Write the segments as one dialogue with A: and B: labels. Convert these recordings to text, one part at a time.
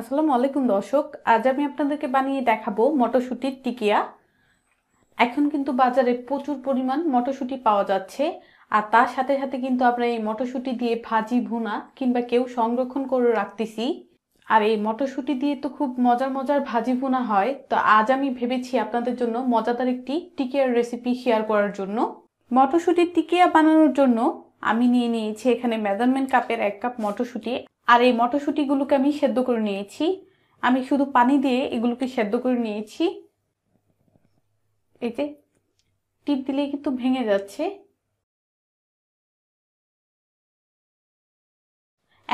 A: আসসালামু আলাইকুম দর্শক আজ আমি আপনাদেরকে বানিয়ে দেখাবো মটরশুঁটির টিকিয়া এখন কিন্তু বাজারে প্রচুর পরিমাণ মটরশুঁটি পাওয়া যাচ্ছে আর তার সাথে সাথে কিন্তু আমরা এই মটরশুঁটি দিয়ে ভাজি ভুনা কিংবা কেউ সংরক্ষণ করে রাখতেছি আর এই মটরশুঁটি দিয়ে তো খুব মজার মজার ভাজি ভুনা হয় তো আজ আমি ভেবেছি আপনাদের জন্য মজাদার একটি টিকিয়ার রেসিপি শেয়ার করার জন্য মটরশুঁটির টিকিয়া বানানোর জন্য আমি নিয়ে নিয়েছি এখানে মেজারমেন্ট কাপের এক কাপ মটরশুঁটি আর এই মটরশুঁটিগুলোকে আমি সেদ্ধ করে নিয়েছি আমি শুধু পানি দিয়ে এগুলোকে সেদ্ধ করে নিয়েছি এতে টিপ দিলে কিন্তু ভেঙে যাচ্ছে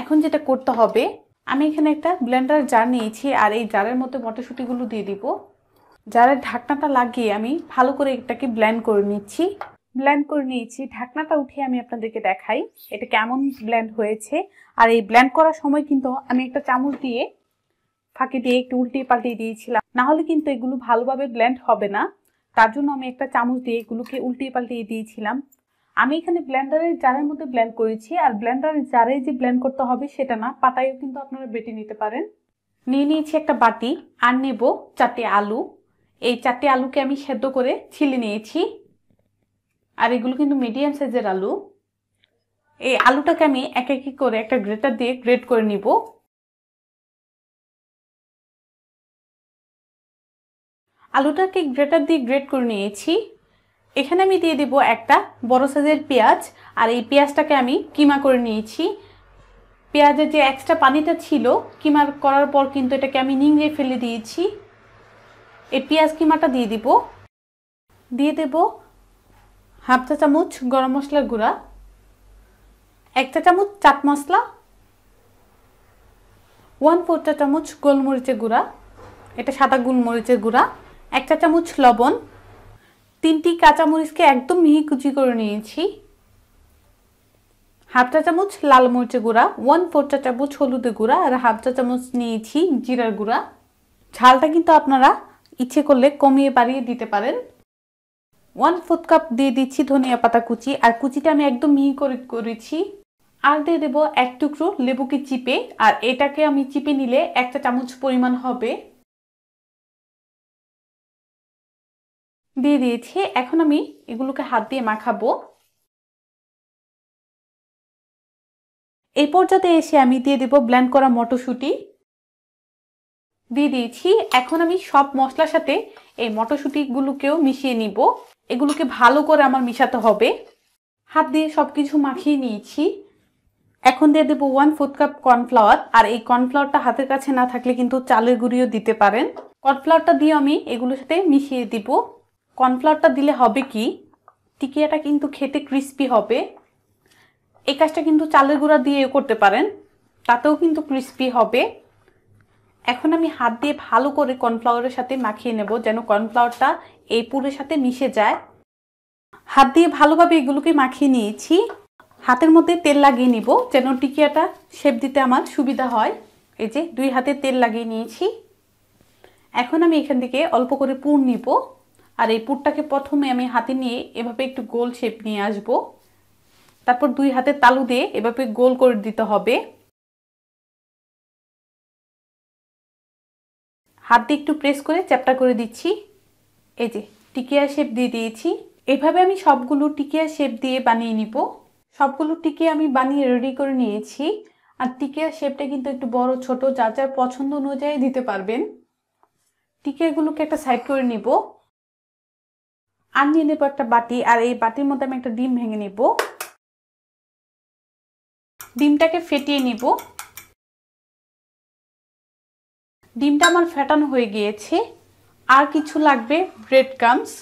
A: এখন যেটা করতে হবে আমি এখানে একটা ব্লেন্ডার জার নিয়েছি আর এই জারের মধ্যে মটরশুঁটিগুলো দিয়ে দিব জারের ঢাকনাটা লাগিয়ে আমি ভালো করে এটাকে ব্লেন্ড করে নিচ্ছি ব্ল্যান্ড করে নিয়েছি ঢাকনাটা উঠিয়ে আমি আপনাদেরকে দেখাই এটা কেমন ব্ল্যান্ড হয়েছে আর এই ব্ল্যান্ড করার সময় কিন্তু আমি একটা চামচ দিয়ে ফাঁকে দিয়ে একটু উল্টিয়ে পাল্টিয়ে দিয়েছিলাম নাহলে কিন্তু এগুলো ভালোভাবে ব্ল্যান্ড হবে না তার জন্য আমি একটা চামচ দিয়ে এগুলোকে উল্টিয়ে পাল্টিয়ে দিয়েছিলাম আমি এখানে ব্ল্যান্ডারের জারের মধ্যে ব্ল্যান্ড করেছি আর ব্ল্যান্ডারের জারে যে ব্ল্যান্ড করতে হবে সেটা না পাতায়ও কিন্তু আপনারা বেটে নিতে পারেন নিয়ে নিয়েছি একটা বাটি আর নেব চারটে আলু এই চারটে আলুকে আমি সেদ্ধ করে ছিলে নিয়েছি আর এগুলো কিন্তু মিডিয়াম সাইজের আলু এই আলুটাকে আমি এক এক করে একটা গ্রেটার দিয়ে গ্রেট করে নিব
B: আলুটাকে গ্রেটার
A: দিয়ে গ্রেট করে নিয়েছি এখানে আমি দিয়ে দিব একটা বড় সাইজের পেঁয়াজ আর এই পেঁয়াজটাকে আমি কিমা করে নিয়েছি পেঁয়াজের যে এক্সট্রা পানিটা ছিল কিমা করার পর কিন্তু এটাকে আমি নিংড়ে ফেলে দিয়েছি এই পেঁয়াজ কিমাটা দিয়ে দিব দিয়ে দেবো হাফ চা চামচ গরম মশলার গুঁড়া এক চা চামচ চাট মশলা ওয়ান ফোর চা চামচ গোলমরিচের গুঁড়া এটা সাদা গোলমরিচের গুঁড়া এক চা চামচ লবণ তিনটি কাঁচামরিচকে একদম মিহি কুচি করে নিয়েছি হাফ চা চামচ লাল মরিচের গুঁড়া ওয়ান ফোর চা চামচ হলুদের গুঁড়া আর হাফ চা চামচ নিয়েছি জিরার গুঁড়া ঝালটা কিন্তু আপনারা ইচ্ছে করলে কমিয়ে বাড়িয়ে দিতে পারেন ওয়ান ফোর্থ কাপ দিয়ে দিচ্ছি ধনিয়া পাতা কুচি আর কুচিটা আমি একদম মিহি করে করেছি আর দিয়ে দেবো এক টুকরো লেবুকে চিপে আর এটাকে আমি চিপে নিলে একটা চামচ পরিমাণ হবে
B: দিয়ে দিয়েছি এখন আমি এগুলোকে হাত দিয়ে মাখাবো এই পর্যায়ে এসে আমি দিয়ে দেব ব্ল্যান্ড করা মটরশুঁটি
A: দিয়ে দিয়েছি এখন আমি সব মশলার সাথে এই মটরশুঁটিগুলোকেও মিশিয়ে নিব এগুলোকে ভালো করে আমার মিশাতে হবে হাত দিয়ে সব কিছু মাখিয়ে নিয়েছি এখন দিয়ে দেবো ওয়ান ফোর্থ কাপ কর্নফ্লাওয়ার আর এই কর্নফ্লাওয়ারটা হাতের কাছে না থাকলে কিন্তু চালের গুঁড়িও দিতে পারেন কর্নফ্লাওয়ারটা দিয়ে আমি এগুলোর সাথে মিশিয়ে দিব কর্নফ্লাওয়ারটা দিলে হবে কি টিকিয়াটা কিন্তু খেতে ক্রিস্পি হবে এই কাজটা কিন্তু চালের গুঁড়া দিয়ে করতে পারেন তাতেও কিন্তু ক্রিস্পি হবে এখন আমি হাত দিয়ে ভালো করে কর্নফ্লাওয়ারের সাথে মাখিয়ে নেব যেন কর্নফ্লাওয়ারটা এই পুরের সাথে মিশে যায় হাত দিয়ে ভালোভাবে এগুলোকে মাখিয়ে নিয়েছি হাতের মধ্যে তেল লাগিয়ে নিব যেন টিকিয়াটা শেপ দিতে আমার সুবিধা হয় এই যে দুই হাতে তেল লাগিয়ে নিয়েছি এখন আমি এখান থেকে অল্প করে পুর নিব আর এই পুরটাকে প্রথমে আমি হাতে নিয়ে এভাবে একটু গোল শেপ নিয়ে আসব তারপর দুই হাতে তালু দিয়ে এভাবে গোল করে দিতে হবে হাত দিয়ে একটু প্রেস করে চ্যাপটা করে দিচ্ছি এই যে টিকিয়া শেপ দিয়ে দিয়েছি এভাবে আমি সবগুলো টিকিয়া শেপ দিয়ে বানিয়ে নিব সবগুলো টিকে আমি বানিয়ে রেডি করে নিয়েছি আর টিকিয়ার শেপটা কিন্তু একটু বড় ছোট যা যার পছন্দ অনুযায়ী দিতে পারবেন টিকিয়াগুলোকে একটা সাইড করে নিব আর নিয়ে নেবো একটা বাটি আর এই বাটির মধ্যে আমি একটা ডিম ভেঙে নেব
B: ডিমটাকে ফেটিয়ে নিব
A: ডিমটা আমার ফ্যাটান হয়ে গিয়েছে আর কিছু লাগবে ব্রেড ক্রামস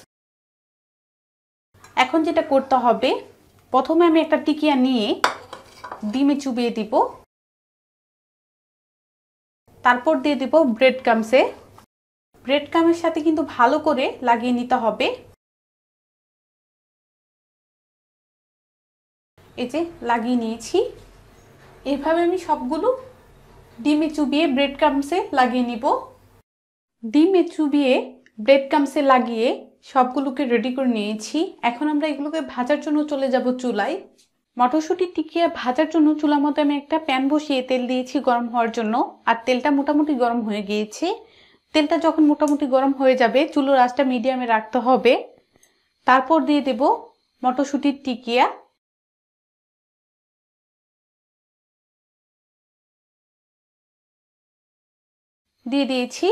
A: এখন যেটা করতে হবে প্রথমে আমি একটা টিকিয়া নিয়ে ডিমে চুবিয়ে দিব তারপর দিয়ে দিব ব্রেড ক্রামসে ব্রেড ক্রামের সাথে কিন্তু ভালো করে লাগিয়ে নিতে হবে এই যে লাগিয়ে নিয়েছি এভাবে আমি সবগুলো ডিমে চুবিয়ে ব্রেড ক্রামসে লাগিয়ে নিব ডিমে চুবিয়ে ব্রেড ক্রামসে লাগিয়ে সবগুলোকে রেডি করে নিয়েছি এখন আমরা এগুলোকে ভাজার জন্য চলে যাব চুলায় মটরশুঁটি টিকিয়া ভাজার জন্য চুলার মতো আমি একটা প্যান বসিয়ে তেল দিয়েছি গরম হওয়ার জন্য আর তেলটা মোটামুটি গরম হয়ে গিয়েছে তেলটা যখন মোটামুটি গরম হয়ে যাবে চুলোর আঁচটা মিডিয়ামে রাখতে হবে তারপর দিয়ে দেব মটরশুঁটির টিকিয়া দিয়ে দিয়েছি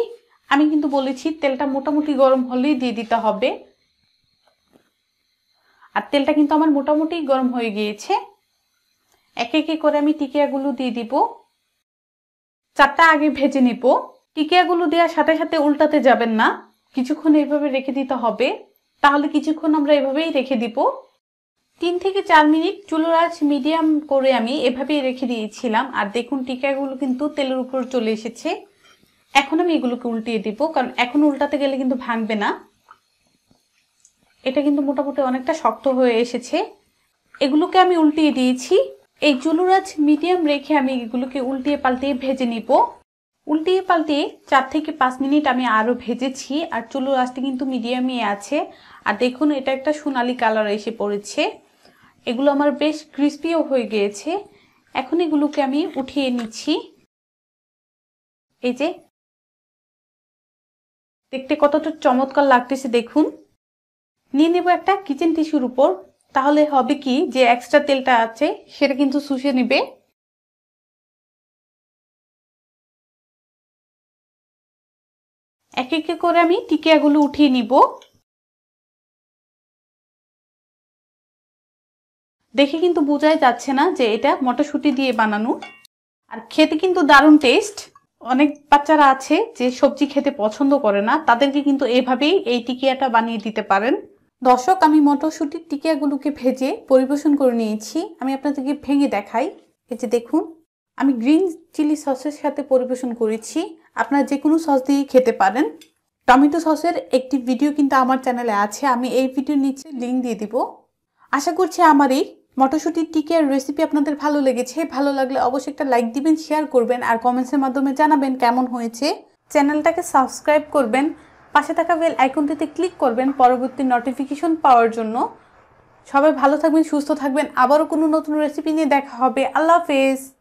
A: আমি কিন্তু বলেছি তেলটা মোটামুটি গরম হলেই দিয়ে দিতে হবে আর তেলটা কিন্তু আমার মোটামুটি গরম হয়ে গিয়েছে একে একে করে আমি টিকিয়াগুলো দিয়ে দিব চারটা আগে ভেজে নিব টিকিয়াগুলো দেওয়ার সাথে সাথে উল্টাতে যাবেন না কিছুক্ষণ এইভাবে রেখে দিতে হবে তাহলে কিছুক্ষণ আমরা এভাবেই রেখে দিব তিন থেকে চার মিনিট চুলোর মিডিয়াম করে আমি এভাবেই রেখে দিয়েছিলাম আর দেখুন টিকাগুলো কিন্তু তেলের উপর চলে এসেছে এখন আমি এগুলোকে উল্টিয়ে দিব কারণ এখন উল্টাতে গেলে কিন্তু ভাঙবে না এটা কিন্তু মোটামুটি অনেকটা শক্ত হয়ে এসেছে এগুলোকে আমি উল্টিয়ে দিয়েছি এই চুলুরাজ মিডিয়াম রেখে আমি এগুলোকে উল্টিয়ে পাল্টিয়ে ভেজে নিব উল্টিয়ে পাল্টিয়ে চার থেকে পাঁচ মিনিট আমি আরও ভেজেছি আর চুলুর আঁচটি কিন্তু মিডিয়ামই আছে আর দেখুন এটা একটা সোনালি কালার এসে পড়েছে এগুলো আমার বেশ ক্রিস্পিও হয়ে গিয়েছে এখন এগুলোকে আমি উঠিয়ে নিচ্ছি
B: এই যে দেখতে কতটা চমৎকার লাগতেছে দেখুন নিয়ে নেব একটা কিচেন টিস্যুর উপর তাহলে হবে কি যে এক্সট্রা তেলটা আছে সেটা কিন্তু শুষে নেবে এক এক করে আমি টিকিয়াগুলো উঠিয়ে নিব দেখে কিন্তু বোঝাই
A: যাচ্ছে না যে এটা মটরশুঁটি দিয়ে বানানো আর খেতে কিন্তু দারুণ টেস্ট অনেক বাচ্চারা আছে যে সবজি খেতে পছন্দ করে না তাদেরকে কিন্তু এভাবেই এই টিকিয়াটা বানিয়ে দিতে পারেন দর্শক আমি মটরশুঁটির টিকিয়াগুলোকে ভেজে পরিবেশন করে নিয়েছি আমি আপনাদেরকে ভেঙে দেখাই এই যে দেখুন আমি গ্রিন চিলি সসের সাথে পরিবেশন করেছি আপনারা যে কোনো সস দিয়ে খেতে পারেন টমেটো সসের একটি ভিডিও কিন্তু আমার চ্যানেলে আছে আমি এই ভিডিও নিচে লিঙ্ক দিয়ে দিব আশা করছি আমার এই মটরশুঁটির টিকের রেসিপি আপনাদের ভালো লেগেছে ভালো লাগলে অবশ্যই একটা লাইক দিবেন শেয়ার করবেন আর কমেন্টসের মাধ্যমে জানাবেন কেমন হয়েছে চ্যানেলটাকে সাবস্ক্রাইব করবেন পাশে থাকা বেল আইকনটিতে ক্লিক করবেন পরবর্তী নোটিফিকেশন পাওয়ার জন্য সবাই ভালো থাকবেন সুস্থ থাকবেন আবারও কোনো নতুন রেসিপি নিয়ে দেখা হবে আল্লাহ হাফেজ